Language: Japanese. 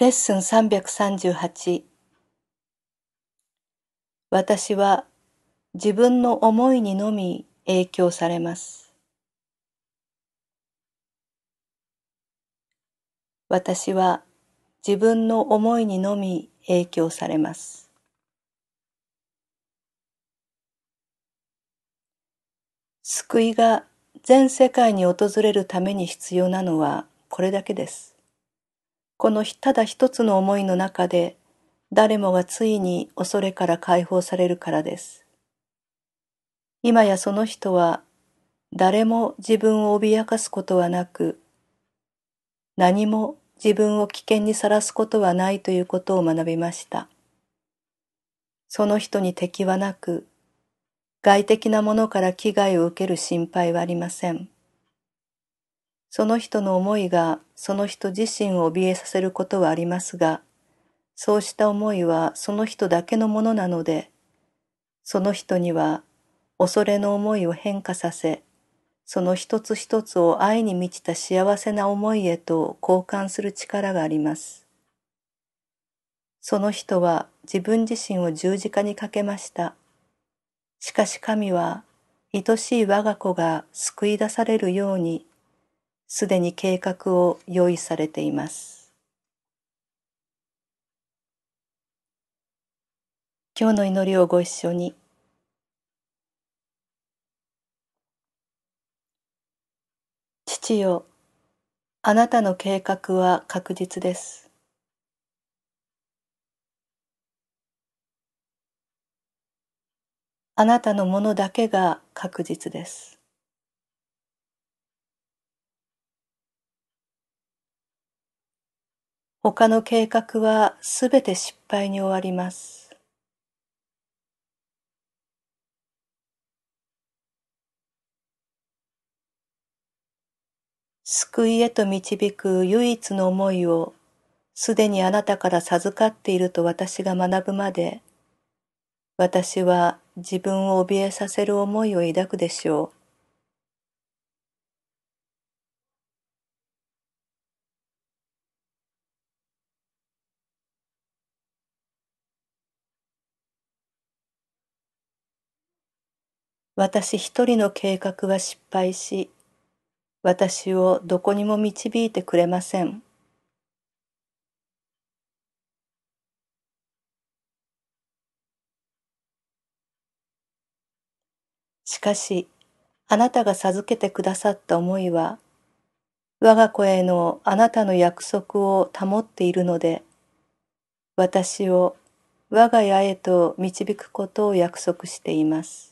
レッスン338私は自分の思いにのみ影響されます。私は自分の思いにのみ影響されます。救いが全世界に訪れるために必要なのはこれだけです。このただ一つの思いの中で誰もがついに恐れから解放されるからです。今やその人は誰も自分を脅かすことはなく何も自分を危険にさらすことはないということを学びました。その人に敵はなく外的なものから危害を受ける心配はありません。その人の思いがその人自身を怯えさせることはありますが、そうした思いはその人だけのものなので、その人には恐れの思いを変化させ、その一つ一つを愛に満ちた幸せな思いへと交換する力があります。その人は自分自身を十字架にかけました。しかし神は、愛しい我が子が救い出されるように、すでに計画を用意されています。今日の祈りをご一緒に。父よ、あなたの計画は確実です。あなたのものだけが確実です。他の計画はすべて失敗に終わります。救いへと導く唯一の思いをすでにあなたから授かっていると私が学ぶまで私は自分を怯えさせる思いを抱くでしょう。私一人の計画は失敗し、私をどこにも導いてくれません。しかし、あなたが授けてくださった思いは、我が子へのあなたの約束を保っているので、私を我が家へと導くことを約束しています。